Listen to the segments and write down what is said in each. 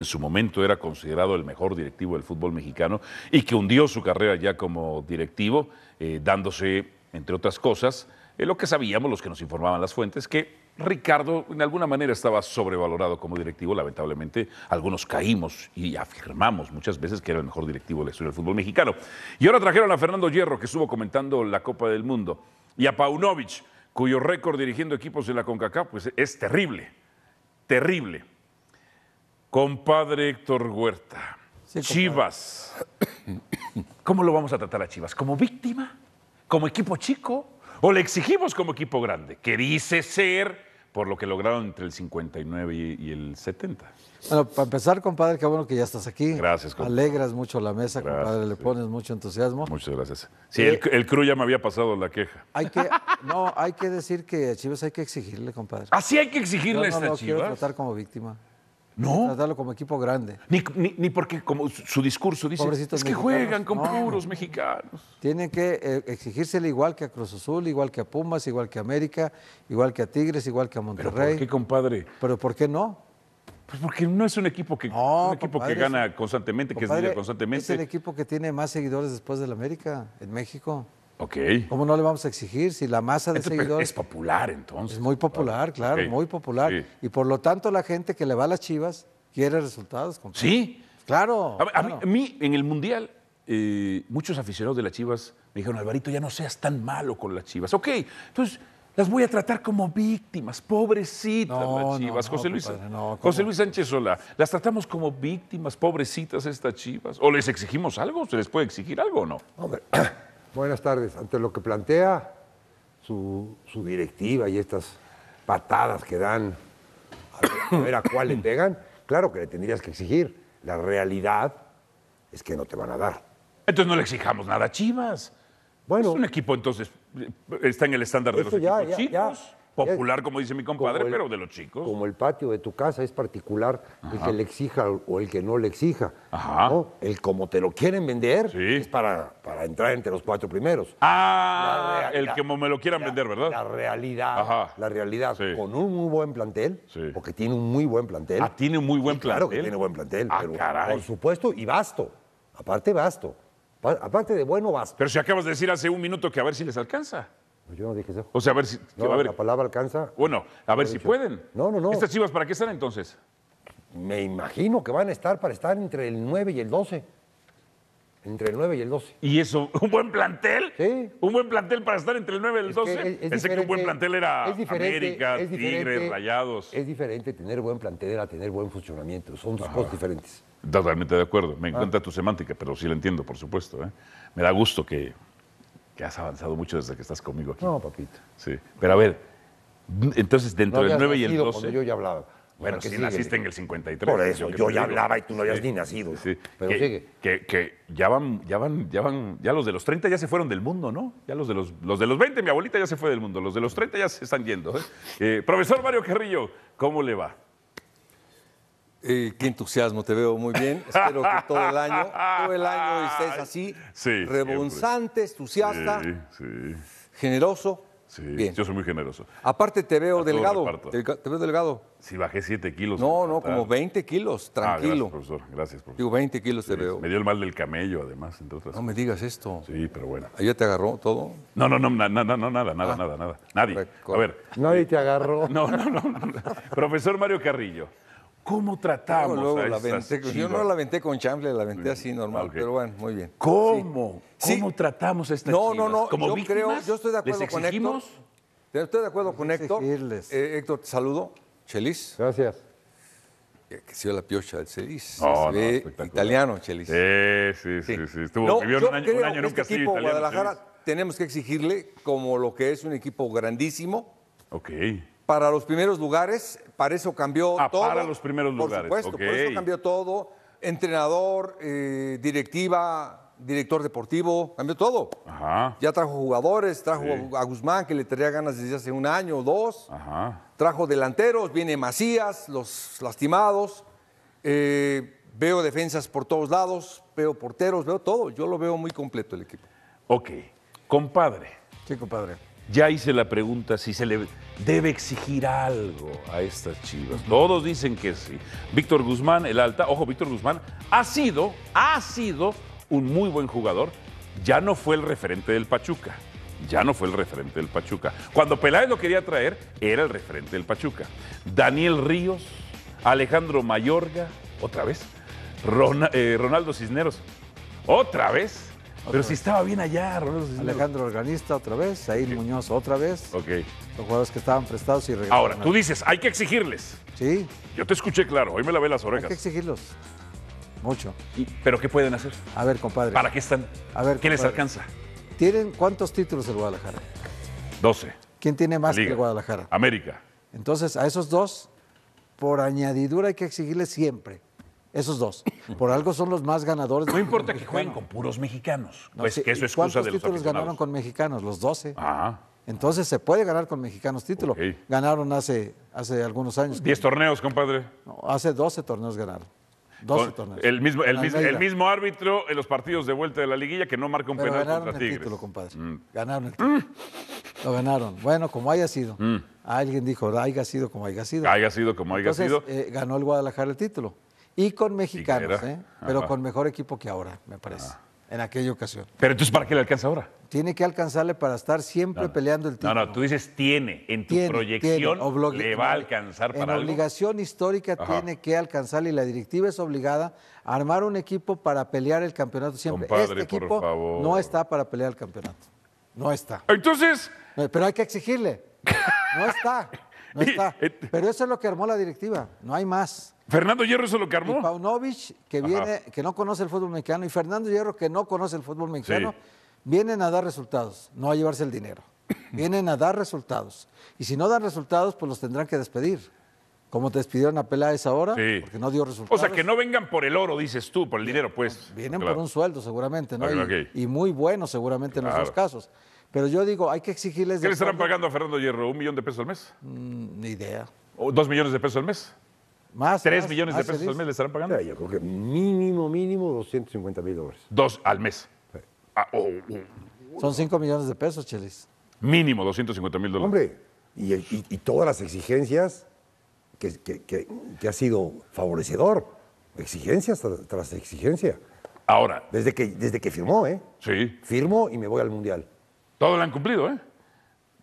en su momento era considerado el mejor directivo del fútbol mexicano y que hundió su carrera ya como directivo, eh, dándose, entre otras cosas, eh, lo que sabíamos, los que nos informaban las fuentes, que Ricardo en alguna manera estaba sobrevalorado como directivo, lamentablemente algunos caímos y afirmamos muchas veces que era el mejor directivo de la historia del fútbol mexicano. Y ahora trajeron a Fernando Hierro, que estuvo comentando la Copa del Mundo, y a Paunovic, cuyo récord dirigiendo equipos en la CONCACAF pues, es terrible, terrible compadre Héctor Huerta. Chivas. ¿Cómo lo vamos a tratar a Chivas? ¿Como víctima? ¿Como equipo chico? ¿O le exigimos como equipo grande? Que dice ser por lo que lograron entre el 59 y, el 70. Bueno, para empezar, compadre, qué bueno que ya estás aquí. Gracias, compadre. Alegras mucho la mesa, compadre, le pones mucho entusiasmo. Muchas gracias. Sí, el, eh, el, crew ya me había pasado la queja. Hay que, no, hay que decir que a Chivas hay que exigirle, compadre. Así ¿Ah, hay que exigirle no a no, lo quiero tratar como víctima. No. Tratarlo como equipo grande. Ni, ni, porque como su discurso dice, es que juegan con puros mexicanos. Tienen que eh, exigirse igual que a Cruz Azul, igual que a Pumas, igual que a América, igual que a Tigres, igual que a Monterrey. ¿Pero qué, compadre? ¿Pero por qué no? Pues porque no es un equipo que, un equipo que gana constantemente, que es constantemente. Es el equipo que tiene más seguidores después del América en México. Ok. ¿Cómo no le vamos a exigir si la masa de seguidores. Es popular entonces. Es muy popular, claro, muy popular. Y por lo tanto, la gente que le va a las chivas quiere resultados. Sí. Claro. A, Mí, en el Mundial, eh, muchos aficionados de las chivas me dijeron, Alvarito, ya no seas tan malo con las chivas. Ok, entonces las voy a tratar como víctimas, pobrecitas las chivas. José, Luis, José Luis Sánchez Sola, ¿las tratamos como víctimas, pobrecitas estas chivas? ¿O les exigimos algo? ¿Se les puede exigir algo o no? Hombre, Buenas tardes. Ante lo que plantea su, directiva y estas patadas que dan a ver, a cuál le pegan, claro que le tendrías que exigir. La realidad es que no te van a dar. Entonces no le exijamos nada a Chivas. Bueno, es un equipo, entonces, está en el estándar de los equipos chicos. Popular, como dice mi compadre, pero de los chicos. Como el patio de tu casa es particular, el que le exija o el que no le exija. Ajá. El como te lo quieren vender es para, para entrar entre los cuatro primeros. Ah, el como me lo quieran vender, ¿verdad? La realidad. La realidad. Con un muy buen plantel, porque tiene un muy buen plantel. Ah, tiene un muy buen plantel. Claro que tiene buen plantel, ah, por supuesto, y vasto. Aparte, vasto. Aparte de bueno, vasto. Pero si acabas de decir hace un minuto que a ver si les alcanza. Pues yo no dije eso. O sea, a ver si. la palabra alcanza. Bueno, a ver si pueden. No, no, no. ¿Estas chivas para qué están entonces? Me imagino que van a estar para estar entre el 9 y el 12. Entre el 9 y el 12. ¿Y eso? ¿Un buen plantel? Sí. ¿Un buen plantel para estar entre el 9 y el 12? Pensé que un buen plantel era América, Tigres, Rayados. Es diferente tener buen plantel a tener buen funcionamiento. Son dos ah. cosas diferentes. Totalmente de acuerdo. Me ah. encanta tu semántica, pero sí la entiendo, por supuesto. ¿eh? Me da gusto que que has avanzado mucho desde que estás conmigo aquí. No, papito. Sí. Pero a ver, entonces dentro del 9 y el 12. yo ya hablaba. Bueno, que sí, naciste en el 53. Por eso, yo ya hablaba y tú no habías ni nacido. Pero que, sigue. Que, ya van, ya van, ya van, ya los de los 30 ya se fueron del mundo, ¿no? Ya los de los, los de los 20, mi abuelita ya se fue del mundo, los de los 30 ya se están yendo. ¿eh? Eh, profesor Mario Carrillo, ¿cómo le va? Eh, qué entusiasmo, te veo muy bien. Espero que todo el año, todo el año estés así, sí, rebonzante, entusiasta, sí, sí. generoso. Sí, yo soy muy generoso. Aparte te veo delgado. Te, veo delgado. Sí, bajé 7 kilos. No, no, como 20 kilos, ah, tranquilo. gracias, profesor. Gracias, profesor. Digo, 20 kilos te veo. Me dio el mal del camello, además, entre otras. No me digas esto. Sí, pero bueno. ¿Ayer te agarró todo? No, no, no, nada, nada, ah. nada, nada. Nadie. A ver. Nadie te agarró. no, no. no. profesor Mario Carrillo. ¿Cómo tratamos? a yo no la aventé con chamble, la aventé así normal, pero bueno, muy bien. ¿Cómo? ¿Cómo tratamos a estas no, No, no, no. Yo víctimas? creo, yo estoy de acuerdo con Héctor. Estoy de acuerdo con Héctor. Eh, Héctor, te saludo. Chelis. Gracias. Que se la piocha del Chelis. No, no, italiano, Chelis. sí, sí, sí, Estuvo, vivió un año, creo un año en este equipo, italiano, Guadalajara, tenemos que exigirle como lo que es un equipo grandísimo. Ok para los primeros lugares, para eso cambió ah, todo. Para los primeros lugares. Por supuesto, por eso cambió todo. Entrenador, eh, directiva, director deportivo, cambió todo. Ajá. Ya trajo jugadores, trajo a Guzmán, que le traía ganas desde hace un año o dos. Ajá. Trajo delanteros, viene Macías, los lastimados. Eh, veo defensas por todos lados, veo porteros, veo todo. Yo lo veo muy completo el equipo. Ok. Compadre. Sí, compadre. Ya hice la pregunta si se le debe exigir algo a estas chivas. Todos dicen que sí. Víctor Guzmán, el alta, ojo, Víctor Guzmán ha sido, ha sido un muy buen jugador. Ya no fue el referente del Pachuca. Ya no fue el referente del Pachuca. Cuando Peláez lo quería traer, era el referente del Pachuca. Daniel Ríos, Alejandro Mayorga, otra vez. Eh, Ronaldo Cisneros, otra vez. Pero si estaba bien allá, Alejandro Organista otra vez, ahí Muñoz otra vez. Ok. Los jugadores que estaban prestados y regresaron. Ahora, tú dices, hay que exigirles. Sí. Yo te escuché claro, hoy me lavé las orejas. Hay que exigirlos. Mucho. ¿Pero qué pueden hacer? A ver, compadre. ¿Para qué están? A ver, ¿Qué les alcanza? ¿Tienen cuántos títulos el Guadalajara? 12. ¿Quién tiene más que el Guadalajara? América. Entonces, a esos dos, por añadidura hay que exigirles siempre. Esos dos. Por algo son los más ganadores. No importa que jueguen con puros mexicanos. pues eso es excusa de los títulos ganaron con mexicanos? Los 12. Ah. Entonces se puede ganar con mexicanos título. Ganaron hace, hace algunos años. ¿Diez torneos, compadre? hace 12 torneos ganaron. 12 torneos. El mismo, el, mismo, árbitro en los partidos de vuelta de la liguilla que no marca un penal ganaron contra el Título, compadre. Mm. Ganaron el título. Lo ganaron. Bueno, como haya sido. Mm. Alguien dijo, haya sido como haya sido. Haya sido como haya sido. Eh, ganó el Guadalajara el título. Y con mexicanos, ¿eh? pero con mejor equipo que ahora, me parece. Ah. En aquella ocasión. Pero entonces, ¿para qué le alcanza ahora? Tiene que alcanzarle para estar siempre peleando el título. No, no, tú dices tiene. En tu proyección le va a alcanzar para en obligación histórica tiene que alcanzar y la directiva es obligada a armar un equipo para pelear el campeonato siempre. este equipo no está para pelear el campeonato. No está. Entonces. Pero hay que exigirle. No está. No está. Pero eso es lo que armó la directiva. No hay más. Fernando Hierro es lo que armó. Paunovic, que, viene, que no conoce el fútbol mexicano, y Fernando Hierro, que no conoce el fútbol mexicano, vienen a dar resultados, no a llevarse el dinero. Vienen a dar resultados. Y si no dan resultados, pues los tendrán que despedir. Como te despidieron a Peláez ahora, hora porque no dio resultados. O sea, que no vengan por el oro, dices tú, por el dinero, pues. Vienen por un sueldo, seguramente, ¿no? Y, muy bueno, seguramente, en los dos casos. Pero yo digo, hay que exigirles... ¿Qué le estarán pagando a Fernando Hierro? ¿Un millón de pesos al mes? Mm, ni idea. ¿O dos millones de pesos al mes? ¿Tres millones de ah, pesos al mes le estarán pagando? Yo mínimo, mínimo 250 mil dólares. Dos al mes. Ah, oh, oh, oh. Son cinco millones de pesos, Chelis. Mínimo 250 mil dólares. Hombre, y, todas las exigencias que, que, ha sido favorecedor. Exigencias tras, exigencia. Ahora. Desde que, desde que firmó, ¿eh? Sí. Firmo y me voy al Mundial. Todo lo han cumplido, ¿eh?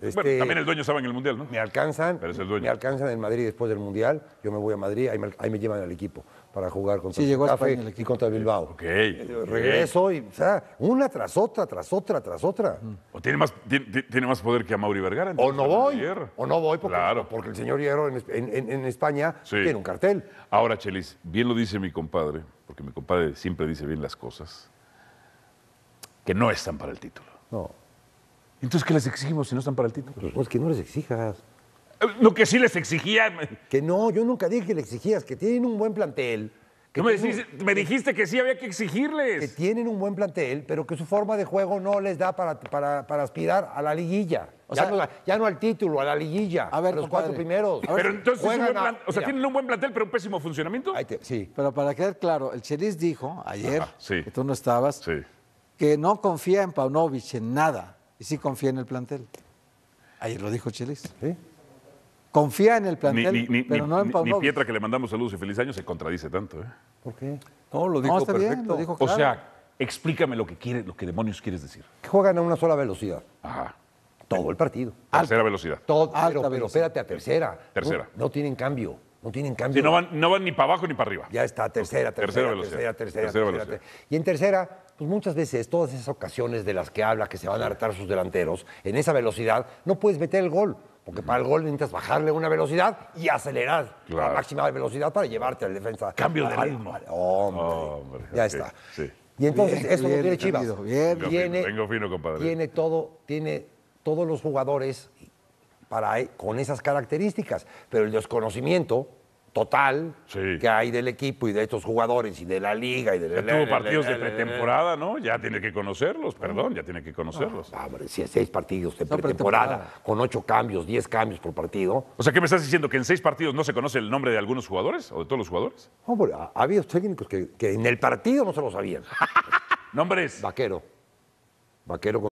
Este, también el dueño estaba en el Mundial, ¿no? Me alcanzan, me alcanzan en Madrid después del Mundial, yo me voy a Madrid, ahí me, llevan al equipo para jugar contra sí, llegó el y contra Bilbao. Ok. Eh, regreso y, o sea, una tras otra, tras otra, tras otra. O tiene más, tiene, más poder que a Mauri Vergara. O no voy, o no voy porque, porque el señor Hierro en, España tiene un cartel. Ahora, Chelis, bien lo dice mi compadre, porque mi compadre siempre dice bien las cosas, que no están para el título. No. Entonces, ¿qué les exigimos si no están para el título? Pues, pues que no les exijas. Eh, lo que sí les exigía. Que no, yo nunca dije que les exigías, que tienen un buen plantel. Que me, dijiste, me, dijiste, que sí había que exigirles. Que tienen un buen plantel, pero que su forma de juego no les da para, aspirar a la liguilla. O sea, ya, no al título, a la liguilla. A ver, los cuatro primeros. pero entonces, o sea, tienen un buen plantel, pero un pésimo funcionamiento. sí. Pero para quedar claro, el Chelis dijo ayer, que tú no estabas, que no confía en Paunovic en nada y sí confía en el plantel. Ahí lo dijo Chelis. Confía en el plantel, pero no en Ni Pietra, que le mandamos saludos y feliz año, se contradice tanto. ¿eh? ¿Por qué? No, lo dijo perfecto. O sea, explícame lo que, quiere, lo que demonios quieres decir. Que juegan a una sola velocidad. Ajá. Todo el partido. Tercera velocidad. Todo, Alta pero, velocidad. espérate, a tercera. Tercera. No, tienen cambio. No tienen cambio. no, van, no van ni para abajo ni para arriba. Ya está, tercera, tercera, tercera, tercera, tercera, tercera, tercera, Y en tercera pues muchas veces todas esas ocasiones de las que habla que se van a retar sus delanteros, en esa velocidad no puedes meter el gol. Porque para el gol necesitas bajarle una velocidad y acelerar la a máxima velocidad para llevarte al defensa. Cambio de ritmo. Hombre, ya está. Y entonces eso tiene Chivas. Tiene, todo, tiene todos los jugadores para, eh, con esas características, pero el desconocimiento total que hay del equipo y de estos jugadores y de la liga y de la, tuvo partidos de pretemporada, ¿no? Ya tiene que conocerlos, ah. perdón, ya tiene que conocerlos. Ah, hombre, si seis partidos de pretemporada, con ocho cambios, diez cambios por partido. O sea, ¿qué me estás diciendo? ¿Que en seis partidos no se conoce el nombre de algunos jugadores o de todos los jugadores? Hombre, había técnicos que, en el partido no se lo sabían. ¿Nombres? Vaquero. Vaquero con...